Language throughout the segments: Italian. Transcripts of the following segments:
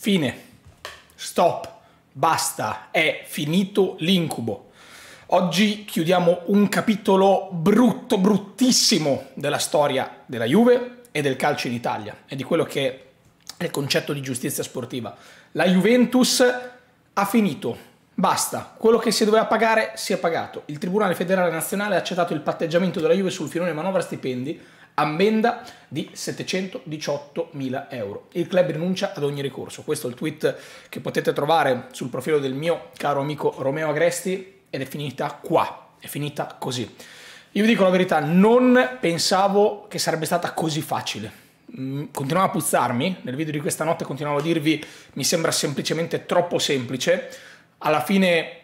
Fine. Stop. Basta. È finito l'incubo. Oggi chiudiamo un capitolo brutto, bruttissimo della storia della Juve e del calcio in Italia e di quello che è il concetto di giustizia sportiva. La Juventus ha finito, basta, quello che si doveva pagare si è pagato. Il Tribunale Federale Nazionale ha accettato il patteggiamento della Juve sul filone manovra stipendi ammenda di 718.000 euro. Il club rinuncia ad ogni ricorso. Questo è il tweet che potete trovare sul profilo del mio caro amico Romeo Agresti ed è finita qua, è finita così. Io vi dico la verità, non pensavo che sarebbe stata così facile. Mm, continuavo a puzzarmi, nel video di questa notte continuavo a dirvi mi sembra semplicemente troppo semplice. Alla fine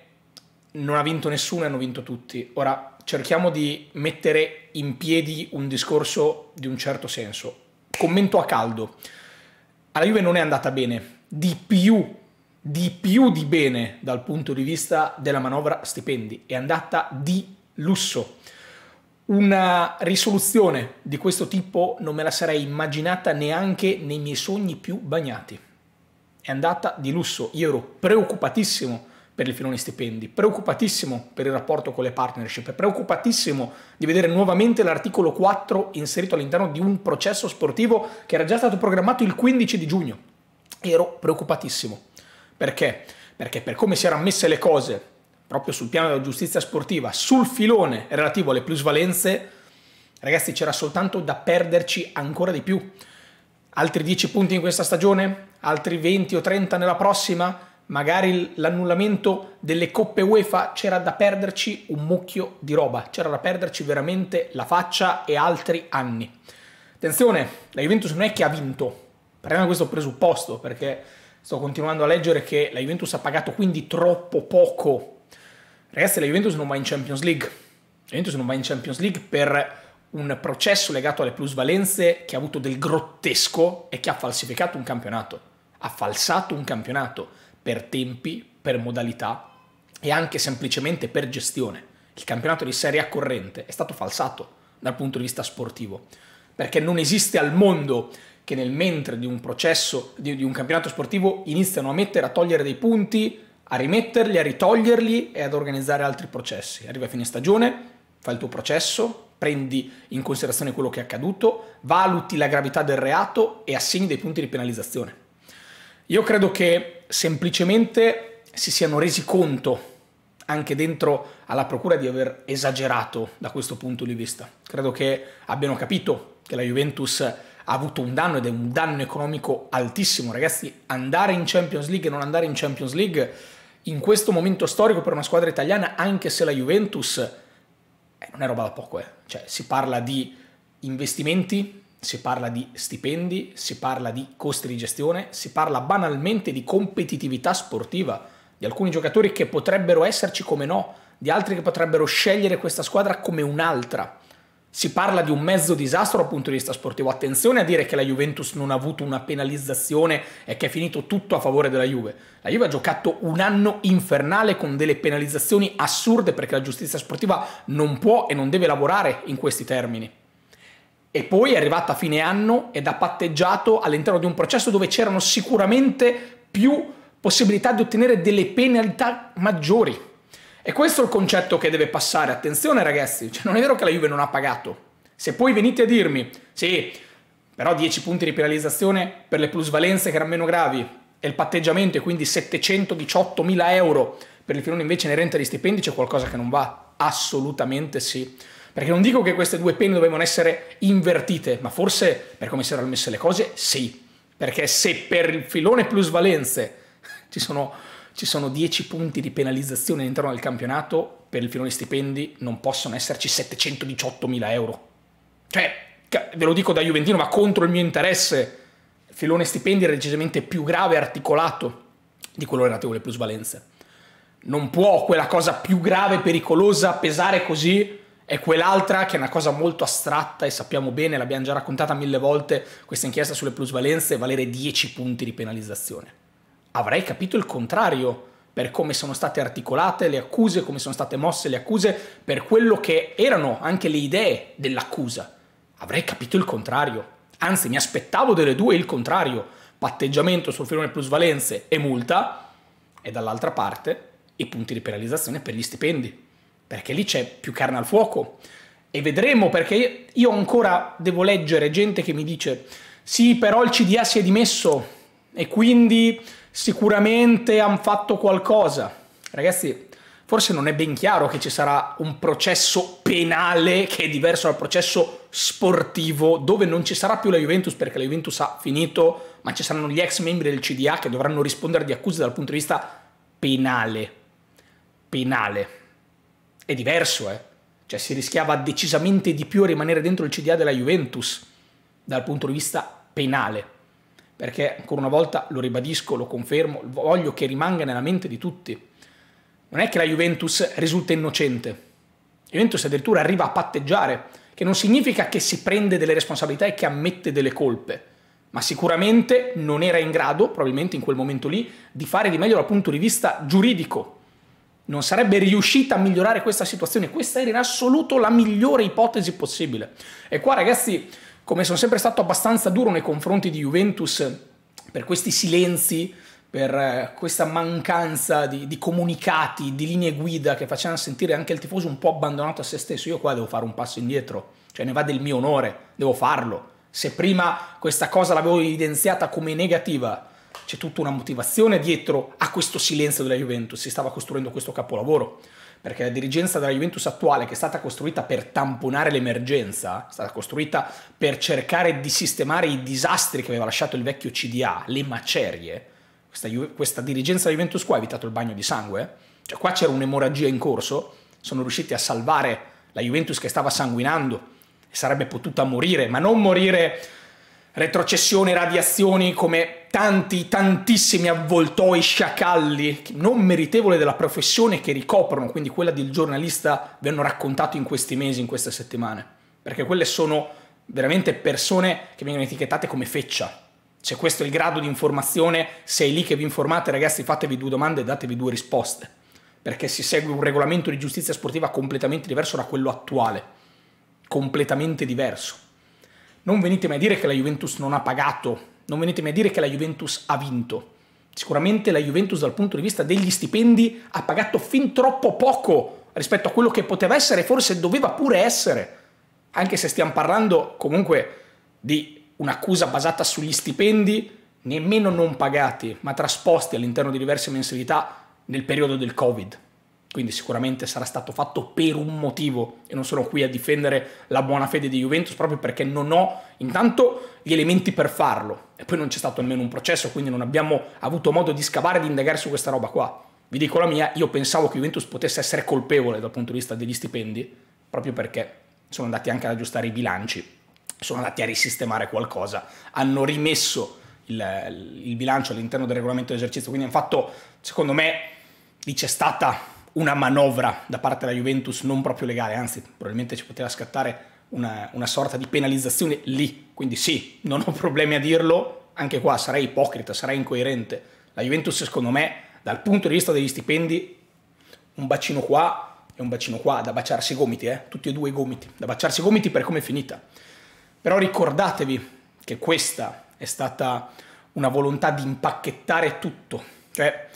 non ha vinto nessuno e hanno vinto tutti. Ora cerchiamo di mettere in piedi un discorso di un certo senso. Commento a caldo. Alla Juve non è andata bene, di più, di più di bene dal punto di vista della manovra stipendi, è andata di lusso. Una risoluzione di questo tipo non me la sarei immaginata neanche nei miei sogni più bagnati. È andata di lusso, io ero preoccupatissimo per il filone stipendi, preoccupatissimo per il rapporto con le partnership, preoccupatissimo di vedere nuovamente l'articolo 4 inserito all'interno di un processo sportivo che era già stato programmato il 15 di giugno. Ero preoccupatissimo. Perché? Perché per come si erano messe le cose, proprio sul piano della giustizia sportiva, sul filone relativo alle plusvalenze, ragazzi c'era soltanto da perderci ancora di più. Altri 10 punti in questa stagione? Altri 20 o 30 nella prossima? magari l'annullamento delle coppe UEFA c'era da perderci un mucchio di roba, c'era da perderci veramente la faccia e altri anni. Attenzione, la Juventus non è che ha vinto, prendiamo questo presupposto perché sto continuando a leggere che la Juventus ha pagato quindi troppo poco. Ragazzi, la Juventus non va in Champions League. La Juventus non va in Champions League per un processo legato alle plusvalenze che ha avuto del grottesco e che ha falsificato un campionato. Ha falsato un campionato per tempi, per modalità e anche semplicemente per gestione. Il campionato di Serie A corrente è stato falsato dal punto di vista sportivo, perché non esiste al mondo che nel mentre di un processo, di, di un campionato sportivo, iniziano a mettere, a togliere dei punti, a rimetterli, a ritoglierli e ad organizzare altri processi. Arriva a fine stagione, fai il tuo processo, prendi in considerazione quello che è accaduto, valuti la gravità del reato e assegni dei punti di penalizzazione. Io credo che semplicemente si siano resi conto anche dentro alla procura di aver esagerato da questo punto di vista. Credo che abbiano capito che la Juventus ha avuto un danno ed è un danno economico altissimo, ragazzi, andare in Champions League e non andare in Champions League in questo momento storico per una squadra italiana, anche se la Juventus eh, non è roba da poco, eh. cioè si parla di investimenti si parla di stipendi, si parla di costi di gestione, si parla banalmente di competitività sportiva, di alcuni giocatori che potrebbero esserci come no, di altri che potrebbero scegliere questa squadra come un'altra. Si parla di un mezzo disastro dal punto di vista sportivo. Attenzione a dire che la Juventus non ha avuto una penalizzazione e che è finito tutto a favore della Juve. La Juve ha giocato un anno infernale con delle penalizzazioni assurde perché la giustizia sportiva non può e non deve lavorare in questi termini. E poi è arrivata a fine anno ed ha patteggiato all'interno di un processo dove c'erano sicuramente più possibilità di ottenere delle penalità maggiori. E questo è il concetto che deve passare. Attenzione ragazzi, cioè non è vero che la Juve non ha pagato. Se poi venite a dirmi, sì, però 10 punti di penalizzazione per le plusvalenze che erano meno gravi e il patteggiamento e quindi 718.000 euro per il filone invece inerente agli stipendi c'è qualcosa che non va. Assolutamente sì. Perché non dico che queste due penne dovevano essere invertite, ma forse per come si erano messe le cose, sì. Perché se per il filone plusvalenze ci sono, ci sono 10 punti di penalizzazione all'interno del campionato, per il filone stipendi non possono esserci 718 mila euro. Cioè, ve lo dico da Juventino, ma contro il mio interesse, il filone stipendi è decisamente più grave e articolato di quello relativo alle plusvalenze. Non può quella cosa più grave, e pericolosa, pesare così è quell'altra che è una cosa molto astratta e sappiamo bene, l'abbiamo già raccontata mille volte, questa inchiesta sulle plusvalenze valere 10 punti di penalizzazione. Avrei capito il contrario per come sono state articolate le accuse, come sono state mosse le accuse, per quello che erano anche le idee dell'accusa. Avrei capito il contrario. Anzi, mi aspettavo delle due il contrario. Patteggiamento sul filone plusvalenze e multa, e dall'altra parte i punti di penalizzazione per gli stipendi perché lì c'è più carne al fuoco. E vedremo perché io ancora devo leggere gente che mi dice sì, però il CDA si è dimesso e quindi sicuramente hanno fatto qualcosa. Ragazzi, forse non è ben chiaro che ci sarà un processo penale che è diverso dal processo sportivo dove non ci sarà più la Juventus perché la Juventus ha finito, ma ci saranno gli ex membri del CDA che dovranno rispondere di accuse dal punto di vista penale. Penale è diverso, eh. Cioè si rischiava decisamente di più a rimanere dentro il CDA della Juventus dal punto di vista penale. Perché ancora una volta lo ribadisco, lo confermo, voglio che rimanga nella mente di tutti. Non è che la Juventus risulta innocente. La Juventus addirittura arriva a patteggiare, che non significa che si prende delle responsabilità e che ammette delle colpe, ma sicuramente non era in grado, probabilmente in quel momento lì, di fare di meglio dal punto di vista giuridico non sarebbe riuscita a migliorare questa situazione. Questa era in assoluto la migliore ipotesi possibile. E qua, ragazzi, come sono sempre stato abbastanza duro nei confronti di Juventus per questi silenzi, per eh, questa mancanza di, di comunicati, di linee guida che facevano sentire anche il tifoso un po' abbandonato a se stesso, io qua devo fare un passo indietro, cioè ne va del mio onore, devo farlo. Se prima questa cosa l'avevo evidenziata come negativa, c'è tutta una motivazione dietro a questo silenzio della Juventus, si stava costruendo questo capolavoro, perché la dirigenza della Juventus attuale, che è stata costruita per tamponare l'emergenza, è stata costruita per cercare di sistemare i disastri che aveva lasciato il vecchio CDA, le macerie, questa, questa dirigenza della Juventus qua ha evitato il bagno di sangue, eh? cioè qua c'era un'emorragia in corso, sono riusciti a salvare la Juventus che stava sanguinando e sarebbe potuta morire, ma non morire retrocessioni, radiazioni come tanti, tantissimi avvoltoi sciacalli non meritevole della professione che ricoprono, quindi quella del giornalista, vi hanno raccontato in questi mesi, in queste settimane. Perché quelle sono veramente persone che vengono etichettate come feccia. Se questo è il grado di informazione, sei lì che vi informate, ragazzi, fatevi due domande e datevi due risposte. Perché si segue un regolamento di giustizia sportiva completamente diverso da quello attuale. Completamente diverso. Non venite mai a dire che la Juventus non ha pagato, non venite mai a dire che la Juventus ha vinto. Sicuramente la Juventus dal punto di vista degli stipendi ha pagato fin troppo poco rispetto a quello che poteva essere e forse doveva pure essere, anche se stiamo parlando comunque di un'accusa basata sugli stipendi nemmeno non pagati, ma trasposti all'interno di diverse mensilità nel periodo del Covid quindi sicuramente sarà stato fatto per un motivo e non sono qui a difendere la buona fede di Juventus proprio perché non ho intanto gli elementi per farlo e poi non c'è stato nemmeno un processo, quindi non abbiamo avuto modo di scavare, e di indagare su questa roba qua. Vi dico la mia, io pensavo che Juventus potesse essere colpevole dal punto di vista degli stipendi, proprio perché sono andati anche ad aggiustare i bilanci, sono andati a risistemare qualcosa, hanno rimesso il, il bilancio all'interno del regolamento d'esercizio, quindi hanno fatto, secondo me, lì c'è stata una manovra da parte della Juventus non proprio legale, anzi probabilmente ci poteva scattare una, una sorta di penalizzazione lì, quindi sì, non ho problemi a dirlo, anche qua sarei ipocrita, sarei incoerente. La Juventus secondo me dal punto di vista degli stipendi un bacino qua e un bacino qua da baciarsi i gomiti, eh? tutti e due i gomiti, da baciarsi i gomiti per come è finita. Però ricordatevi che questa è stata una volontà di impacchettare tutto, cioè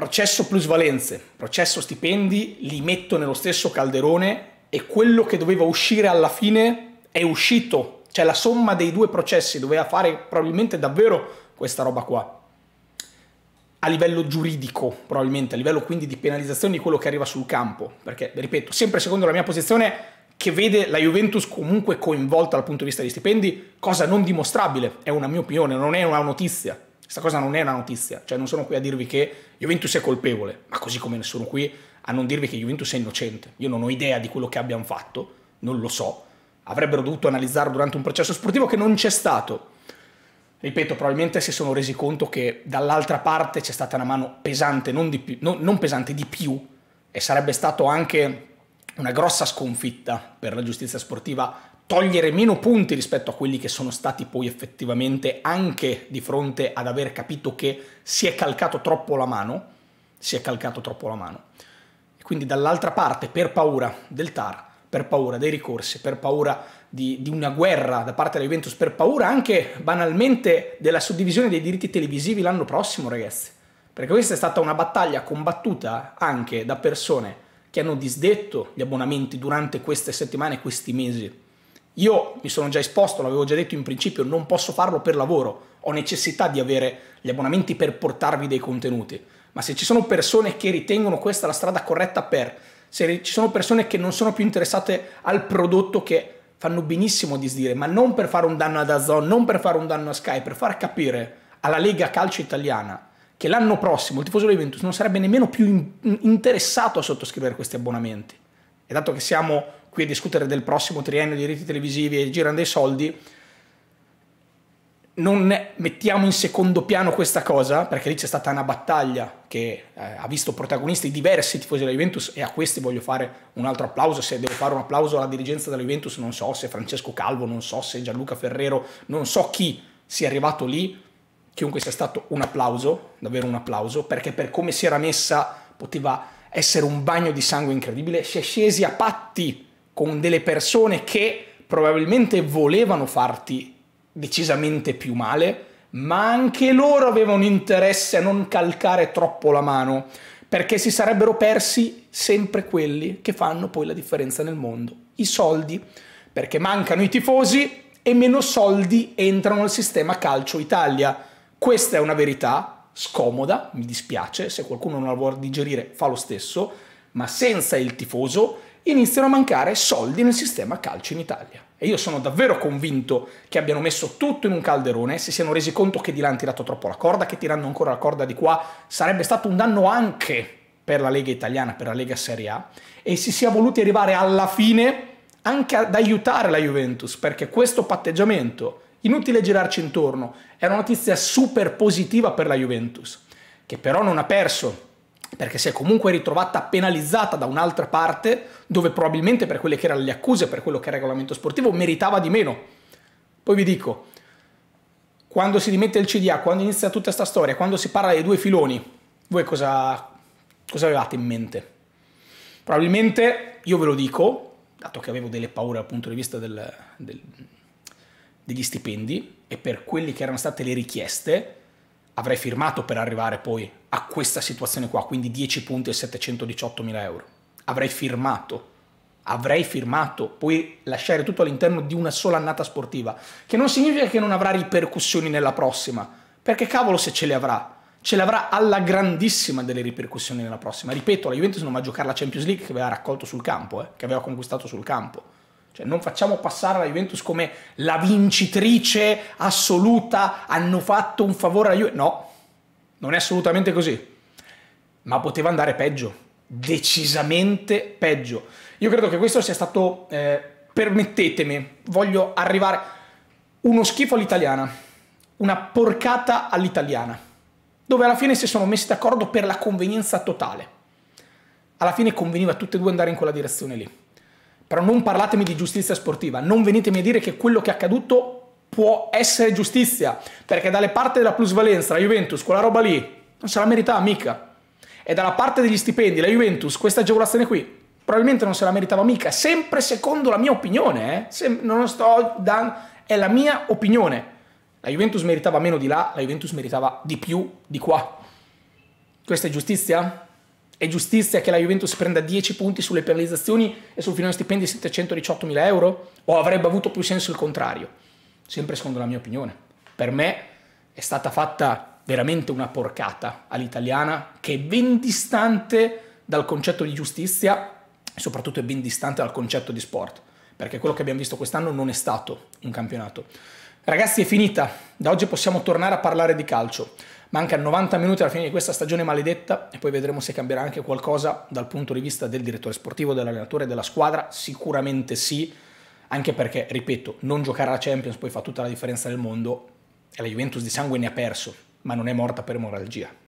processo plusvalenze, processo stipendi, li metto nello stesso calderone e quello che doveva uscire alla fine è uscito, cioè la somma dei due processi doveva fare probabilmente davvero questa roba qua. A livello giuridico, probabilmente, a livello quindi di penalizzazione di quello che arriva sul campo, perché, ripeto, sempre secondo la mia posizione, che vede la Juventus comunque coinvolta dal punto di vista degli stipendi, cosa non dimostrabile, è una mia opinione, non è una notizia, questa cosa non è una notizia, cioè non sono qui a dirvi che Juventus è colpevole, ma così come nessuno qui a non dirvi che Juventus è innocente. Io non ho idea di quello che abbiano fatto, non lo so. Avrebbero dovuto analizzarlo durante un processo sportivo che non c'è stato. Ripeto, probabilmente si sono resi conto che dall'altra parte c'è stata una mano pesante, non, più, no, non pesante di più, e sarebbe stato anche una grossa sconfitta per la giustizia sportiva togliere meno punti rispetto a quelli che sono stati poi effettivamente anche di fronte ad aver capito che si è calcato troppo la mano, si è calcato troppo la mano. E quindi dall'altra parte, per paura del TAR, per paura dei ricorsi, per paura di, di, una guerra da parte della Juventus, per paura anche banalmente della suddivisione dei diritti televisivi l'anno prossimo, ragazzi. Perché questa è stata una battaglia combattuta anche da persone che hanno disdetto gli abbonamenti durante queste settimane e questi mesi. Io mi sono già esposto, l'avevo già detto in principio, non posso farlo per lavoro, ho necessità di avere gli abbonamenti per portarvi dei contenuti, ma se ci sono persone che ritengono questa la strada corretta per, se ci sono persone che non sono più interessate al prodotto che fanno benissimo a disdire, ma non per fare un danno ad Azon, non per fare un danno a Sky, per far capire alla Lega Calcio Italiana che l'anno prossimo il tifoso Juventus non sarebbe nemmeno più interessato a sottoscrivere questi abbonamenti. E dato che siamo qui a discutere del prossimo triennio di diritti televisivi e girano dei soldi, non mettiamo in secondo piano questa cosa, perché lì c'è stata una battaglia che eh, ha visto protagonisti diversi tifosi della Juventus e a questi voglio fare un altro applauso, se devo fare un applauso alla dirigenza della Juventus non so se Francesco Calvo, non so se Gianluca Ferrero, non so chi sia arrivato lì, chiunque sia stato un applauso, davvero un applauso, perché per come si era messa poteva essere un bagno di sangue incredibile, si è scesi a patti con delle persone che probabilmente volevano farti decisamente più male, ma anche loro avevano interesse a non calcare troppo la mano, perché si sarebbero persi sempre quelli che fanno poi la differenza nel mondo, i soldi, perché mancano i tifosi e meno soldi entrano nel sistema calcio Italia. Questa è una verità scomoda, mi dispiace, se qualcuno non la vuole digerire fa lo stesso, ma senza il tifoso iniziano a mancare soldi nel sistema calcio in Italia. E io sono davvero convinto che abbiano messo tutto in un calderone, si siano resi conto che di là hanno tirato troppo la corda, che tirando ancora la corda di qua sarebbe stato un danno anche per la Lega italiana, per la Lega Serie A, e si sia voluti arrivare alla fine anche ad aiutare la Juventus, perché questo patteggiamento, inutile girarci intorno, è una notizia super positiva per la Juventus, che però non ha perso perché si è comunque ritrovata penalizzata da un'altra parte dove probabilmente per quelle che erano le accuse, per quello che è il regolamento sportivo, meritava di meno. Poi vi dico, quando si dimette il CDA, quando inizia tutta questa storia, quando si parla dei due filoni, voi cosa, cosa avevate in mente? Probabilmente, io ve lo dico, dato che avevo delle paure dal punto di vista del, del, degli stipendi e per quelli che erano state le richieste, avrei firmato per arrivare poi a questa situazione qua, quindi 10 punti e 718 mila euro. Avrei firmato, avrei firmato, poi lasciare tutto all'interno di una sola annata sportiva, che non significa che non avrà ripercussioni nella prossima, perché cavolo se ce le avrà, ce le avrà alla grandissima delle ripercussioni nella prossima. Ripeto, la Juventus non va a giocare la Champions League che aveva raccolto sul campo, eh, che aveva conquistato sul campo cioè, non facciamo passare la Juventus come la vincitrice assoluta, hanno fatto un favore alla Juventus. No, non è assolutamente così. Ma poteva andare peggio, decisamente peggio. Io credo che questo sia stato, eh, permettetemi, voglio arrivare, uno schifo all'italiana, una porcata all'italiana, dove alla fine si sono messi d'accordo per la convenienza totale. Alla fine conveniva a tutte e due andare in quella direzione lì però non parlatemi di giustizia sportiva, non venitemi a dire che quello che è accaduto può essere giustizia, perché dalle parti della plusvalenza, la Juventus, quella roba lì, non se la meritava mica. E dalla parte degli stipendi, la Juventus, questa agevolazione qui, probabilmente non se la meritava mica, sempre secondo la mia opinione, eh? Sem non sto dando, è la mia opinione. La Juventus meritava meno di là, la Juventus meritava di più di qua. Questa è giustizia? È giustizia che la Juventus prenda 10 punti sulle penalizzazioni e sul di 718 mila euro? O avrebbe avuto più senso il contrario? Sempre secondo la mia opinione. Per me è stata fatta veramente una porcata all'italiana che è ben distante dal concetto di giustizia e soprattutto è ben distante dal concetto di sport. Perché quello che abbiamo visto quest'anno non è stato un campionato. Ragazzi è finita, da oggi possiamo tornare a parlare di calcio. Manca 90 minuti alla fine di questa stagione maledetta e poi vedremo se cambierà anche qualcosa dal punto di vista del direttore sportivo, dell'allenatore, e della squadra. Sicuramente sì, anche perché, ripeto, non giocare alla Champions poi fa tutta la differenza del mondo e la Juventus di sangue ne ha perso, ma non è morta per emorragia.